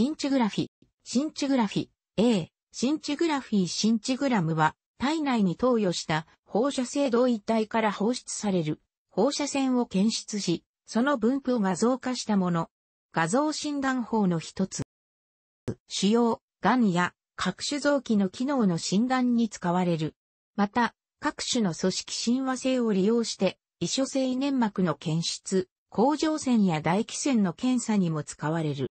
シンチグラフィ、シンチグラフィ、A、シンチグラフィシンチグラムは、体内に投与した放射性同位体から放出される放射線を検出し、その分布を画像化したもの。画像診断法の一つ。主要、癌や各種臓器の機能の診断に使われる。また、各種の組織親和性を利用して、異所性粘膜の検出、甲状腺や唾液腺の検査にも使われる。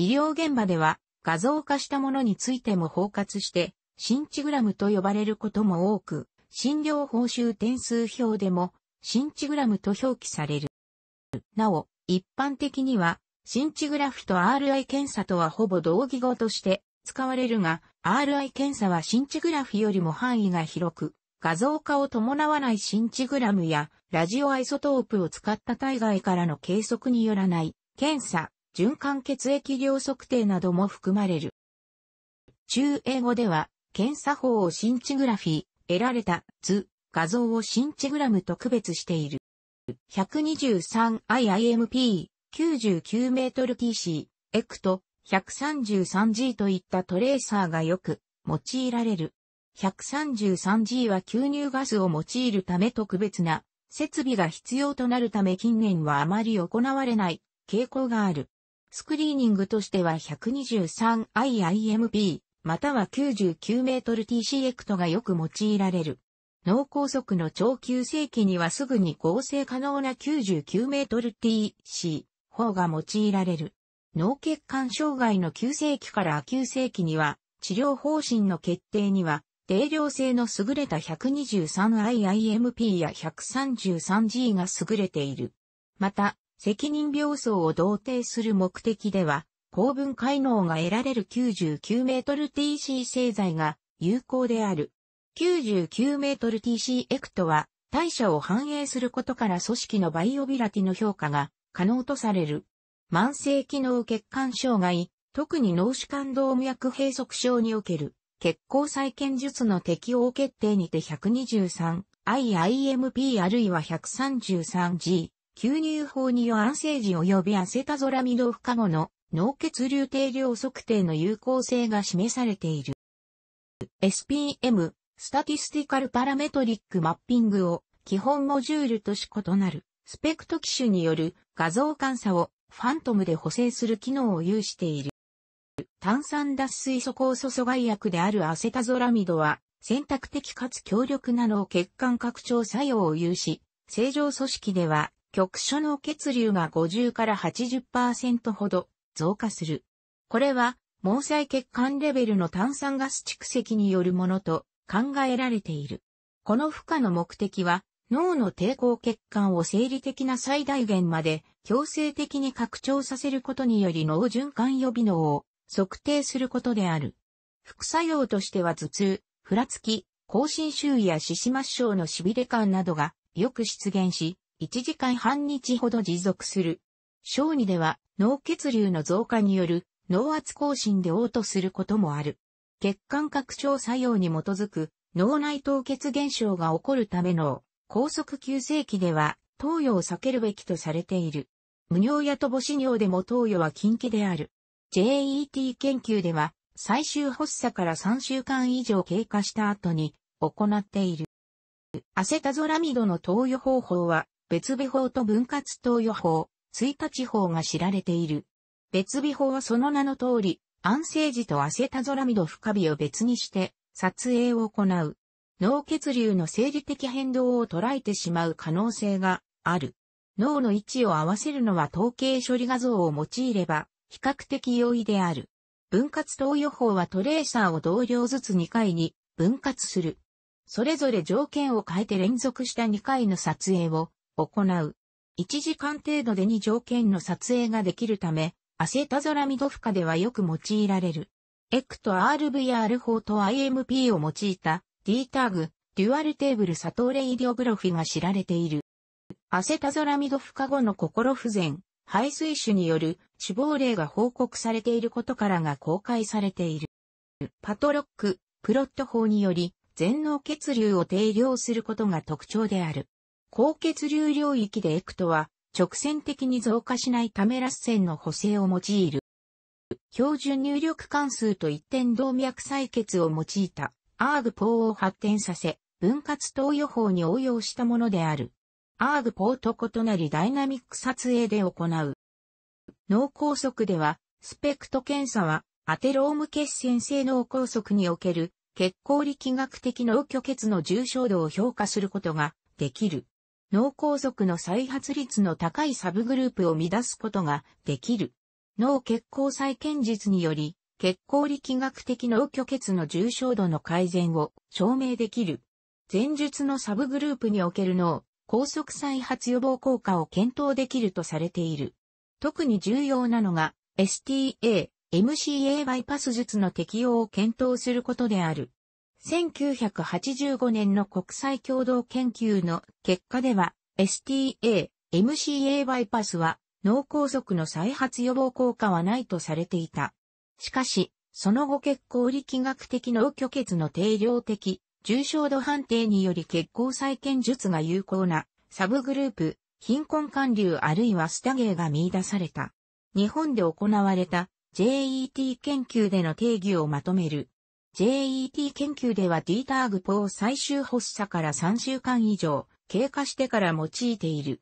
医療現場では画像化したものについても包括して、シンチグラムと呼ばれることも多く、診療報酬点数表でも、シンチグラムと表記される。なお、一般的には、シンチグラフと RI 検査とはほぼ同義語として使われるが、RI 検査はシンチグラフよりも範囲が広く、画像化を伴わないシンチグラムやラジオアイソトープを使った体外からの計測によらない検査循環血液量測定なども含まれる。中英語では、検査法をシンチグラフィー、得られた図、画像をシンチグラムと区別している。123IIMP、99mTC、エクト、133G といったトレーサーがよく用いられる。133G は吸入ガスを用いるため特別な設備が必要となるため近年はあまり行われない傾向がある。スクリーニングとしては 123IIMP または 99mTC エクトがよく用いられる。脳梗塞の超急性期にはすぐに合成可能な 99mTC 法が用いられる。脳血管障害の急性期から急性期には治療方針の決定には定量性の優れた 123IIMP や 133G が優れている。また、責任病層を同定する目的では、高分解能が得られる 99mTC 製剤が有効である。99mTC エクトは代謝を反映することから組織のバイオビラティの評価が可能とされる。慢性機能血管障害、特に脳主管動脈閉塞症における血行再建術の適応決定にて 123IIMP あるいは 133G 吸入法によ安静時及びアセタゾラミド不可後の脳血流定量測定の有効性が示されている。SPM、スタティスティカルパラメトリックマッピングを基本モジュールとし異なるスペクト機種による画像監査をファントムで補正する機能を有している。炭酸脱水素酵素阻害薬であるアセタゾラミドは選択的かつ強力な脳血管拡張作用を有し、正常組織では局所の血流が50から80%ほど増加する。これは、毛細血管レベルの炭酸ガス蓄積によるものと考えられている。この負荷の目的は、脳の抵抗血管を生理的な最大限まで強制的に拡張させることにより脳循環予備脳を測定することである。副作用としては頭痛、ふらつき、更新周囲や四肢末症の痺れ感などがよく出現し、1時間半日ほど持続する。小児では脳血流の増加による脳圧更新で嘔吐することもある。血管拡張作用に基づく脳内凍結現象が起こるための高速急性期では投与を避けるべきとされている。無尿やと母子尿でも投与は禁忌である。JET 研究では最終発作から3週間以上経過した後に行っている。アセタゾラミドの投与方法は別微法と分割投与法、追加地法が知られている。別微法はその名の通り、安静時とアセタゾラミド深火を別にして、撮影を行う。脳血流の生理的変動を捉えてしまう可能性がある。脳の位置を合わせるのは統計処理画像を用いれば比較的容易である。分割投与法はトレーサーを同量ずつ2回に分割する。それぞれ条件を変えて連続した2回の撮影を行う。1時間程度で2条件の撮影ができるため、アセタゾラミド負荷ではよく用いられる。エクと RVR 法と IMP を用いた D タグ、デュアルテーブルサトーレイディオブロフィが知られている。アセタゾラミド負荷後の心不全、排水種による死亡例が報告されていることからが公開されている。パトロック、プロット法により、全脳血流を定量することが特徴である。高血流領域でエクトは直線的に増加しないためラッセンの補正を用いる。標準入力関数と一点動脈採血を用いたアーグポーを発展させ、分割投与法に応用したものである。アーグポーと異なりダイナミック撮影で行う。脳梗塞では、スペクト検査は、アテローム血栓性脳梗塞における、血行力学的脳虚血の重症度を評価することができる。脳梗塞の再発率の高いサブグループを乱すことができる。脳血行再建術により、血行力学的脳虚血の重症度の改善を証明できる。前述のサブグループにおける脳、高速再発予防効果を検討できるとされている。特に重要なのが、STA、MCA バイパス術の適用を検討することである。1985年の国際共同研究の結果では、STA、MCA バイパスは脳梗塞の再発予防効果はないとされていた。しかし、その後血行力学的脳虚血の定量的、重症度判定により血行再建術が有効なサブグループ、貧困管流あるいはスタゲーが見出された。日本で行われた JET 研究での定義をまとめる JET 研究では D ターグポを最終発作から3週間以上経過してから用いている。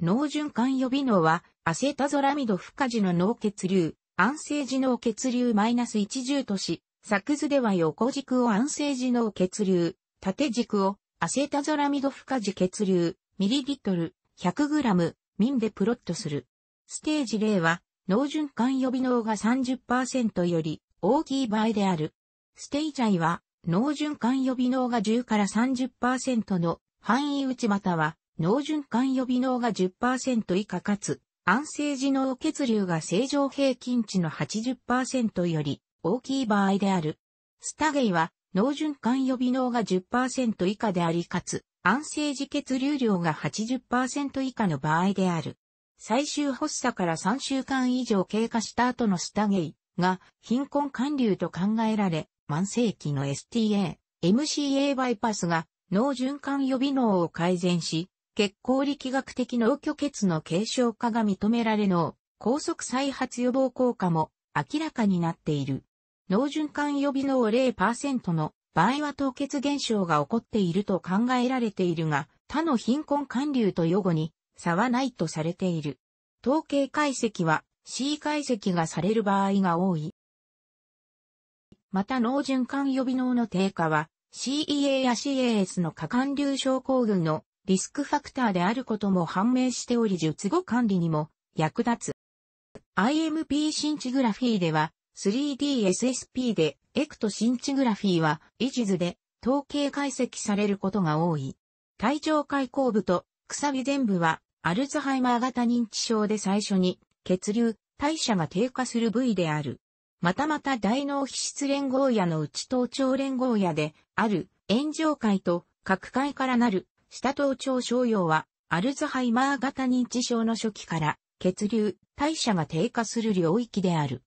脳循環予備脳はアセタゾラミド不可時の脳血流、安静時脳血流マイナス10とし、作図では横軸を安静時脳血流、縦軸をアセタゾラミド不可時血流、ミリリットル、100g、ム、ミンでプロットする。ステージ0は、脳循環予備脳が30%より大きい場合である。ステイチャイは、脳循環予備脳が10から30%の範囲内または、脳循環予備脳が10%以下かつ、安静時脳血流が正常平均値の80%より大きい場合である。スタゲイは、脳循環予備脳が10%以下でありかつ、安静時血流量が80%以下の場合である。最終発作から3週間以上経過した後のスタゲイが貧困管流と考えられ、慢性期の STA、MCA バイパスが脳循環予備脳を改善し、血行力学的脳虚血の軽症化が認められ脳、高速再発予防効果も明らかになっている。脳循環予備脳0%の場合は凍結現象が起こっていると考えられているが、他の貧困管流と予後に差はないとされている。統計解析は C 解析がされる場合が多い。また脳循環予備脳の低下は CEA や CAS の過管流症候群のリスクファクターであることも判明しており術後管理にも役立つ。IMP シンチグラフィーでは 3DSSP でエクトシンチグラフィーは維持図で統計解析されることが多い。体調開口部とび全部はアルツハイマー型認知症で最初に血流、代謝が低下する部位である。またまた大脳皮質連合野の内頭頂連合野で、ある、炎上界と、各界からなる、下頭頂症用は、アルツハイマー型認知症の初期から、血流、代謝が低下する領域である。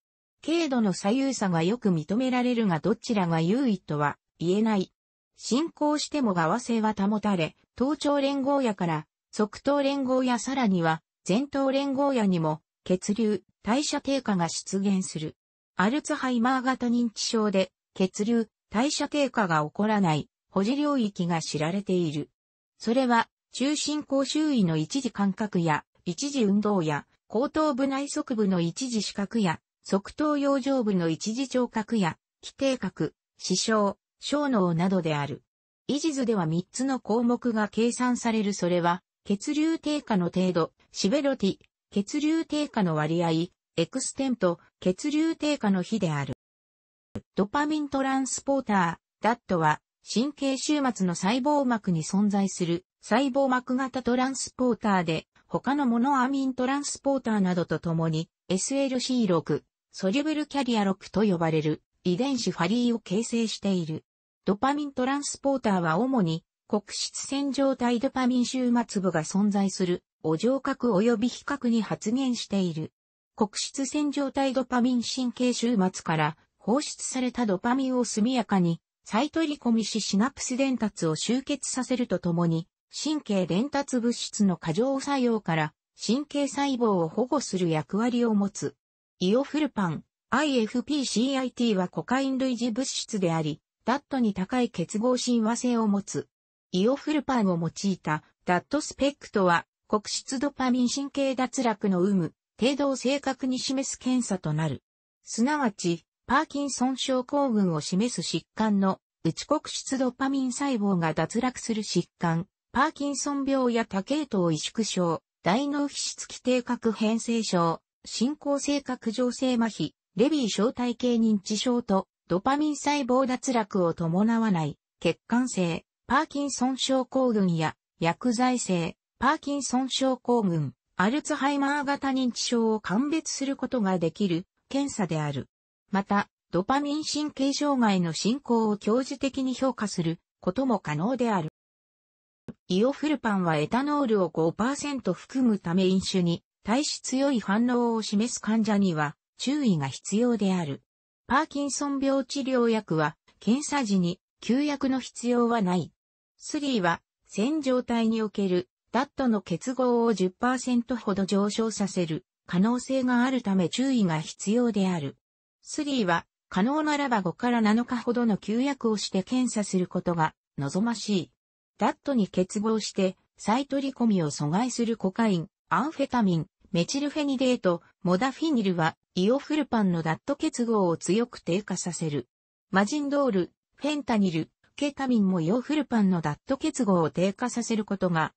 軽度の左右差がよく認められるがどちらが優位とは言えない。進行しても側性は保たれ、頭頂連合野から、側頭連合野さらには、前頭連合野にも、血流、代謝低下が出現する。アルツハイマー型認知症で、血流、代謝低下が起こらない、保持領域が知られている。それは、中心口周囲の一時感覚や、一時運動や、後頭部内側部の一時視覚や、側頭葉上部の一時聴覚や、規定核、視床、小脳などである。維持図では3つの項目が計算されるそれは、血流低下の程度、シベロティ、血流低下の割合、エクステント、血流低下の比である。ドパミントランスポーター、ダットは、神経終末の細胞膜に存在する細胞膜型トランスポーターで、他のモノアミントランスポーターなどと共に SLC6、ソリュブルキャリア6と呼ばれる遺伝子ファリーを形成している。ドパミントランスポーターは主に黒質線状体ドパミン終末部が存在する、お上核及び比較に発現している。黒質洗浄体ドパミン神経終末から放出されたドパミンを速やかに再取り込みしシナプス伝達を集結させるとともに神経伝達物質の過剰作用から神経細胞を保護する役割を持つ。イオフルパン IFPCIT はコカイン類似物質であり、ダットに高い結合親和性を持つ。イオフルパンを用いたダットスペックとは、黒質ドパミン神経脱落の有無、程度を正確に示す検査となる。すなわち、パーキンソン症候群を示す疾患の内国質ドパミン細胞が脱落する疾患、パーキンソン病や多系統萎縮症、大脳皮質規定核変性症、進行性核上性麻痺、レビー小体系認知症と、ドパミン細胞脱落を伴わない、血管性、パーキンソン症候群や、薬剤性、パーキンソン症候群、アルツハイマー型認知症を鑑別することができる検査である。また、ドパミン神経障害の進行を強磁的に評価することも可能である。イオフルパンはエタノールを5%含むため飲酒に対し強い反応を示す患者には注意が必要である。パーキンソン病治療薬は検査時に休薬の必要はない。スリーは、線状体におけるダットの結合を10%ほど上昇させる可能性があるため注意が必要である。スリーは可能ならば5から7日ほどの休薬をして検査することが望ましい。ダットに結合して再取り込みを阻害するコカイン、アンフェタミン、メチルフェニデート、モダフィニルはイオフルパンのダット結合を強く低下させる。マジンドール、フェンタニル、ケタミンもイオフルパンのダット結合を低下させることが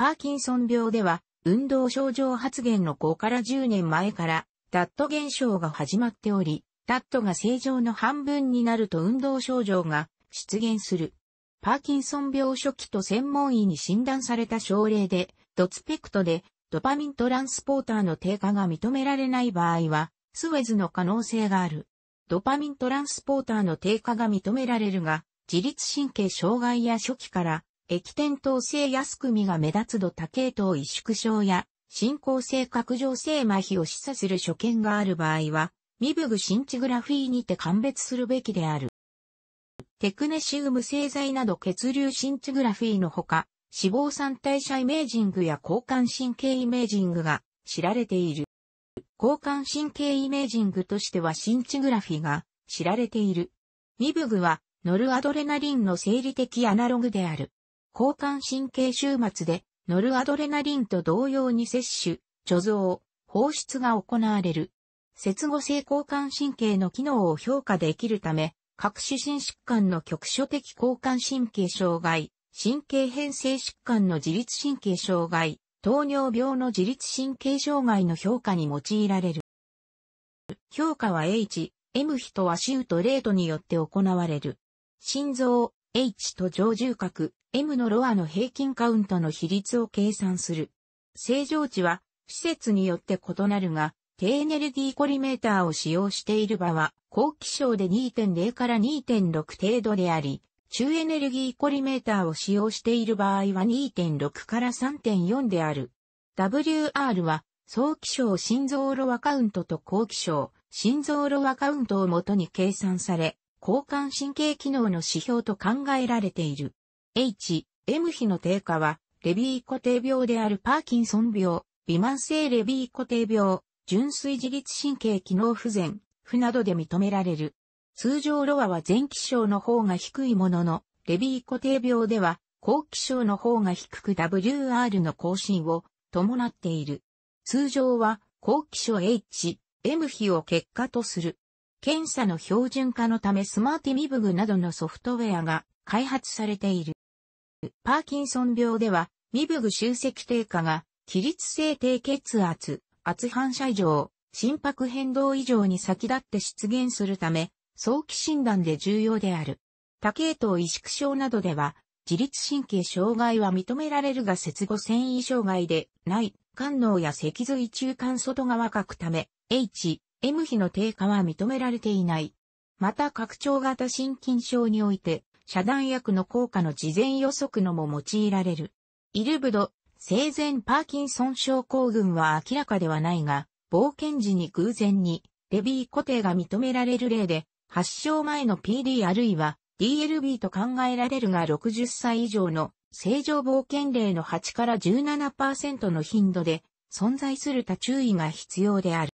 パーキンソン病では、運動症状発現の5から10年前から、ダット現象が始まっており、タットが正常の半分になると運動症状が出現する。パーキンソン病初期と専門医に診断された症例で、ドツペクトでドパミントランスポーターの低下が認められない場合は、スウェズの可能性がある。ドパミントランスポーターの低下が認められるが、自律神経障害や初期から液点糖性安組が目立つ度多系統萎縮症や、進行性拡張性麻痺を示唆する所見がある場合は、ミブグシンチグラフィーにて鑑別するべきである。テクネシウム製剤など血流シンチグラフィーのほか、脂肪酸代謝イメージングや交換神経イメージングが知られている。交換神経イメージングとしてはシンチグラフィーが知られている。ミブグはノルアドレナリンの生理的アナログである。交換神経終末で、ノルアドレナリンと同様に摂取、貯蔵、放出が行われる。接合性交換神経の機能を評価できるため、各種心疾患の局所的交換神経障害、神経変性疾患の自律神経障害、糖尿病の自律神経障害の評価に用いられる。評価は H、M 比とアシウトレートによって行われる。心臓、H と上重核、M のロアの平均カウントの比率を計算する。正常値は、施設によって異なるが、低エネルギーコリメーターを使用している場は、高気象で2.0から2.6程度であり、中エネルギーコリメーターを使用している場合は2.6から3.4である。WR は、早気象心臓ロアカウントと高気象、心臓ロアカウントをもとに計算され、交換神経機能の指標と考えられている。H、M 比の低下は、レビー固定病であるパーキンソン病、微慢性レビー固定病、純粋自律神経機能不全、不などで認められる。通常ロアは前期症の方が低いものの、レビー固定病では、後期症の方が低く WR の更新を伴っている。通常は、後期症 H、M 比を結果とする。検査の標準化のためスマーティミブグなどのソフトウェアが開発されている。パーキンソン病では、未部具集積低下が、起立性低血圧、圧反射異常、心拍変動異常に先立って出現するため、早期診断で重要である。多系統萎縮症などでは、自律神経障害は認められるが接後繊維障害でない、肝脳や脊髄中間外側核ため、H、M 比の低下は認められていない。また拡張型心筋症において、遮断薬の効果の事前予測のも用いられる。イルブド、生前パーキンソン症候群は明らかではないが、冒険時に偶然に、レビー固定が認められる例で、発症前の PD あるいは DLB と考えられるが60歳以上の正常冒険例の8から17%の頻度で存在するた注意が必要である。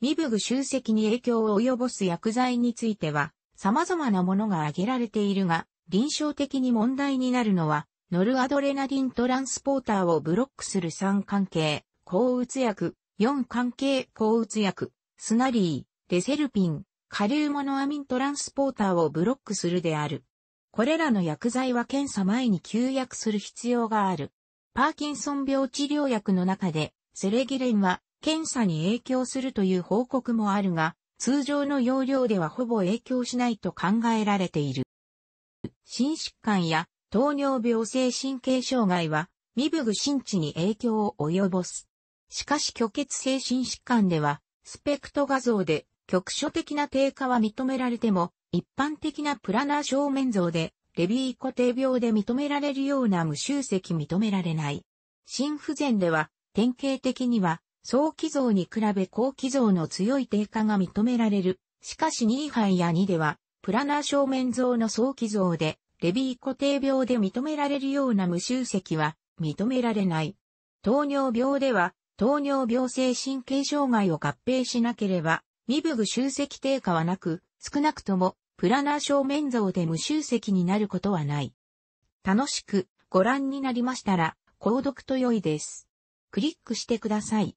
身ブグ集積に影響を及ぼす薬剤については、様々なものが挙げられているが、臨床的に問題になるのは、ノルアドレナリントランスポーターをブロックする3関係、抗うつ薬、4関係抗うつ薬、スナリー、デセルピン、カリウモノアミントランスポーターをブロックするである。これらの薬剤は検査前に休薬する必要がある。パーキンソン病治療薬の中で、セレギレンは検査に影響するという報告もあるが、通常の容量ではほぼ影響しないと考えられている。心疾患や糖尿病性神経障害は身部具心地に影響を及ぼす。しかし虚血性心疾患ではスペクト画像で局所的な低下は認められても一般的なプラナー正面像でレビー固定病で認められるような無集積認められない。心不全では典型的には早期像に比べ後期像の強い低下が認められる。しかし2杯や2では、プラナー正面像の早期像で、レビー固定病で認められるような無集積は認められない。糖尿病では、糖尿病性神経障害を合併しなければ、未部具集積低下はなく、少なくとも、プラナー正面像で無集積になることはない。楽しくご覧になりましたら、購読と良いです。クリックしてください。